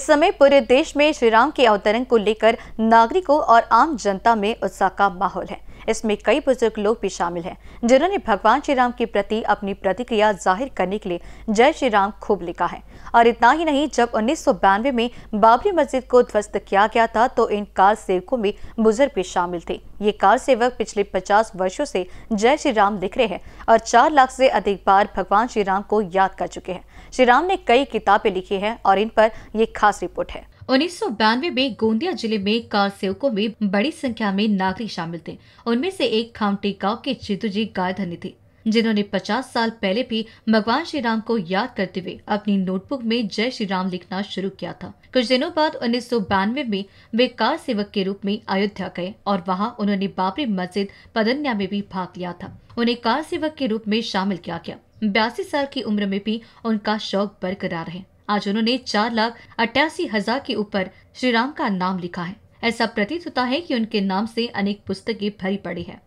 इस समय पूरे देश में श्रीराम के अवतरण को लेकर नागरिकों और आम जनता में उत्साह का माहौल है इसमें कई बुजुर्ग लोग भी शामिल हैं जिन्होंने भगवान श्री राम के प्रति अपनी प्रतिक्रिया जाहिर करने के लिए जय श्री राम खूब लिखा है और इतना ही नहीं जब उन्नीस में बाबरी मस्जिद को ध्वस्त किया गया था तो इन कार सेवकों में बुजुर्ग भी शामिल थे ये कार सेवक पिछले पचास वर्षो से जय श्री राम लिख रहे हैं और चार लाख से अधिक बार भगवान श्री राम को याद कर चुके हैं श्री राम ने कई किताबें लिखी है और इन पर ये खास रिपोर्ट है उन्नीस में गोंदिया जिले में कार सेवकों में बड़ी संख्या में नागरिक शामिल थे उनमें से एक खामटी गांव के गाय धनी थे जिन्होंने 50 साल पहले भी भगवान श्री राम को याद करते हुए अपनी नोटबुक में जय श्री राम लिखना शुरू किया था कुछ दिनों बाद उन्नीस में वे कार सेवक के रूप में अयोध्या गए और वहाँ उन्होंने बाबरी मस्जिद पदन्या में भी भाग लिया था उन्हें कार सेवक के रूप में शामिल किया गया बयासी साल की उम्र में भी उनका शौक बरकरार है आज उन्होंने चार लाख अट्ठासी हजार के ऊपर श्री राम का नाम लिखा है ऐसा प्रतीत होता है कि उनके नाम से अनेक पुस्तकें भरी पड़ी है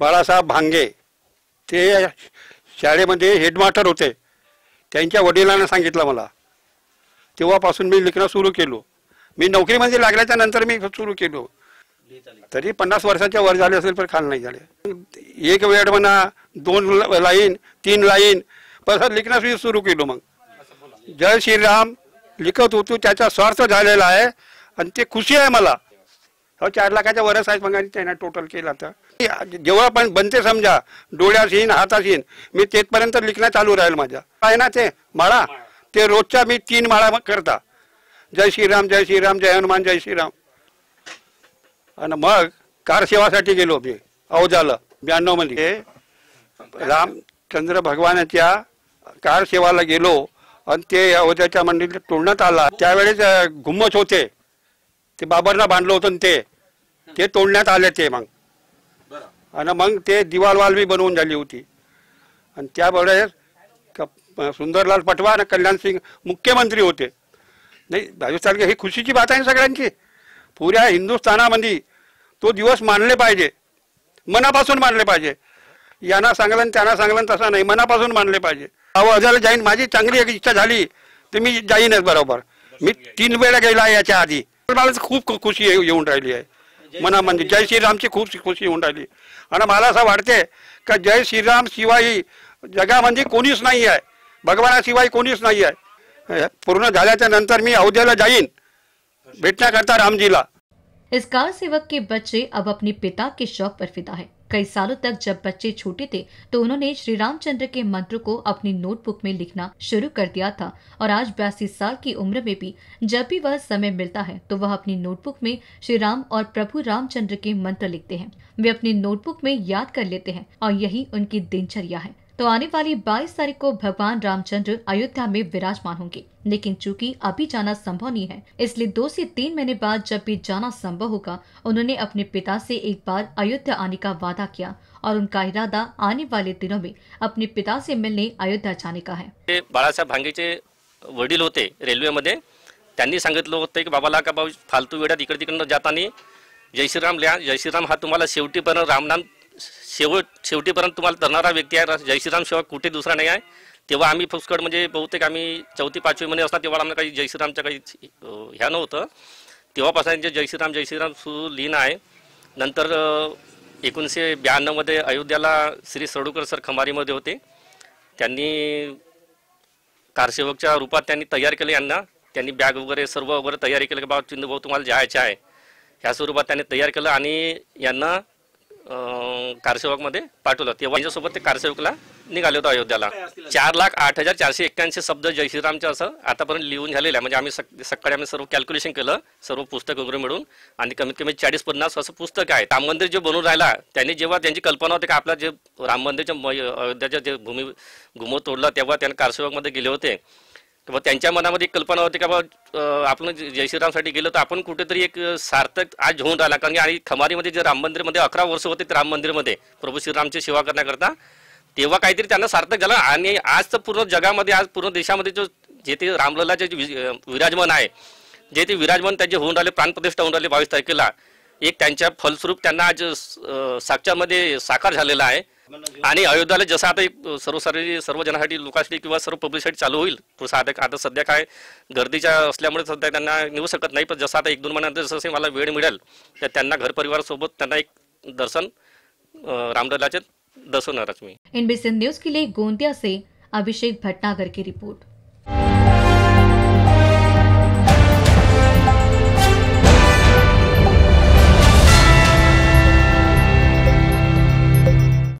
बाला साहब भांगे ते मध्य हेडमास्टर होते त्यांच्या वडिलांना सांगितलं मला तेव्हापासून मी लिखणं सुरू केलो मी नोकरीमध्ये लागल्याच्या नंतर मी सुरू केलो तरी पन्नास वर्षाच्या वर झाले असेल पण खाल नाही झाले एक वेळ म्हणा दोन लाईन तीन लाईन पण लिखना सुरू केलो मग जय श्रीराम लिखत होतो त्याचा स्वार्थ झालेला आहे आणि ते खुशी आहे मला हो चार लाखाच्या वरस आहेत मग त्यांना टोटल केला तर जेव्हा पण बनते समजा डोळ्यास येईन मी तेथपर्यंत लिखणं चालू राहील माझ्या आहे ना ते माळा ते रोजच्या मी तीन माळा करता जय श्रीराम जय श्रीराम जय हनुमान जय श्रीराम आणि मग कार सेवासाठी गेलो मी अवजाला ब्याण्णव मध्ये रामचंद्र भगवानाच्या कार सेवाला गेलो आणि ते अवध्याच्या मंडळी तोडण्यात आला त्यावेळेस घुमच होते ते बाबरना बांधलं होतं ते ते तोडण्यात आले ते मग आणि मग ते दिवालवाल बी बनवून झाली होती आणि त्यामुळे सुंदरलाल पटवा आणि कल्याण सिंग मुख्यमंत्री होते नाही तालुक्या ही खुशीची बात आहे सगळ्यांची पुऱ्या हिंदुस्थानामध्ये तो दिवस मानले पाहिजे मनापासून मानले पाहिजे यांना सांगलं त्यांना सांगलं तसं नाही मनापासून मानले पाहिजे आवाजाला जाईन माझी चांगली एक इच्छा झाली तो मी जाईनच बराबर मी तीन वेला गेला है याच्या आधी मला खूब खुशी येऊन राहिली आहे मना म्हणजे जय श्रीरामची खूब खुशी येऊन राहिली आणि मला असं वाटते का जय श्रीराम शिवाय को नहीं है आहे शिवाय को नहीं है पूर्ण झाल्याच्या नंतर मी अयोध्येला जाईन करता रामजीला इस कार सेवक के बच्चे अब अपने पिता के शौक पर फिदा है कई सालों तक जब बच्चे छोटे थे तो उन्होंने श्री रामचंद्र के मंत्र को अपनी नोटबुक में लिखना शुरू कर दिया था और आज बयासी साल की उम्र में भी जब भी वह समय मिलता है तो वह अपनी नोटबुक में श्री राम और प्रभु रामचंद्र के मंत्र लिखते हैं वे अपनी नोटबुक में याद कर लेते हैं और यही उनकी दिनचर्या है तो आने वाली 22 तारीख को भगवान रामचंद्र अयोध्या में विराजमान होंगे लेकिन चूंकि अभी जाना संभव नहीं है इसलिए दो से तीन महीने बाद जब भी जाना संभव होगा उन्होंने अपने पिता से एक बार अयोध्या आने का वादा किया और उनका इरादा आने वाले दिनों में अपने पिता से मिलने अयोध्या जाने का है बाळासाहेब के वडिल होते रेलवे मध्य सांगितलं होतं बाबा ला का फालतू फालतू इकड़ तिक जता नहीं जय राम लिया जय राम हा तुम्हाला शेवटीपर्यंत रामनाम शेवट शेवटीपर्यंत तुम्हाला धरणारा व्यक्ती आहे जयश्रीराम शेवक कुठे दुसरा नाही आहे तेव्हा आम्ही फुसकड म्हणजे बहुतेक आम्ही चौथी पाचवीमध्ये असता तेव्हा आम्हाला काही श्रीरामचं काही ह्या नव्हतं तेव्हापासून जे जयश्रीराम जयश्रीराम सुलीन आहे नंतर एकोणीसशे ब्याण्णवमध्ये अयोध्याला श्री सडूकर सर खमारीमध्ये होते त्यांनी कारसेवकच्या रूपात त्यांनी तयार केले यांना त्यांनी बॅग वगैरे सर्व वगैरे तयारी केलं की बाबा चिंदूभाऊ तुम्हाला जायचे आहे ह्या स्वरूपात त्यांनी तयार केलं आणि यांना कारसेवकमध्ये पाठवलं तेव्हा सोबत ते कारसेवकला निघाले होते अयोध्याला चार लाख आठ हजार चारशे एक्क्याऐंशी शब्द जय श्रीरामचे असं आतापर्यंत लिहून झालेलं आहे म्हणजे आम्ही सकाळी आम्ही सर्व कॅल्क्युलेशन केलं सर्व पुस्तक वगैरे मिळून आणि कमीत कमी चाळीस पन्नास असं पुस्तक आहे राम मंदिर जे बनून राहिला त्यांनी जेव्हा त्यांची कल्पना होती का आपला जे राम मंदिरच्या अयोध्याच्या जे भूमी घुमव तोडला तेव्हा त्यांनी कारसेवकमध्ये गेले होते किंवा त्यांच्या मनामध्ये एक कल्पना होती का बाबा आपण जयश्रीरामसाठी गेलो तर आपण कुठेतरी एक सार्थक आज होऊन राहिला कारण की आणि खमारीमध्ये जे राम मंदिरमध्ये अकरा वर्ष होते ते राम मंदिरमध्ये प्रभू श्रीरामची सेवा करण्याकरता तेव्हा काहीतरी त्यांना सार्थक झालं आणि आज तर पूर्ण जगामध्ये आज पूर्ण देशामध्ये जो जे ते रामललाचे विराजमान आहे जे ते विराजमान त्यांचे होऊन राहिले प्राणप्रतिष्ठा होऊन राहिले बावीस तारखेला एक त्यांच्या फलस्वरूप त्यांना आज साक्षामध्ये साकार झालेला आहे आणि अयोध्याला जसं आता सर्व सर्वसारी सर्वजनासाठी लोकांसाठी किंवा सर्व पब्लिसिटी चालू होईल आता आता सध्या काय गर्दीच्या असल्यामुळे सध्या त्यांना नेऊ शकत नाही पण जसं आता एक दोन महिन्यानंतर जसं मला वेळ मिळेल तर त्यांना घर सोबत त्यांना एक दर्शन रामदलाचे दर्शवणारच मी एनबीसी न्यूज के लिए गोंदिया से अभिषेक भटनागर की रिपोर्ट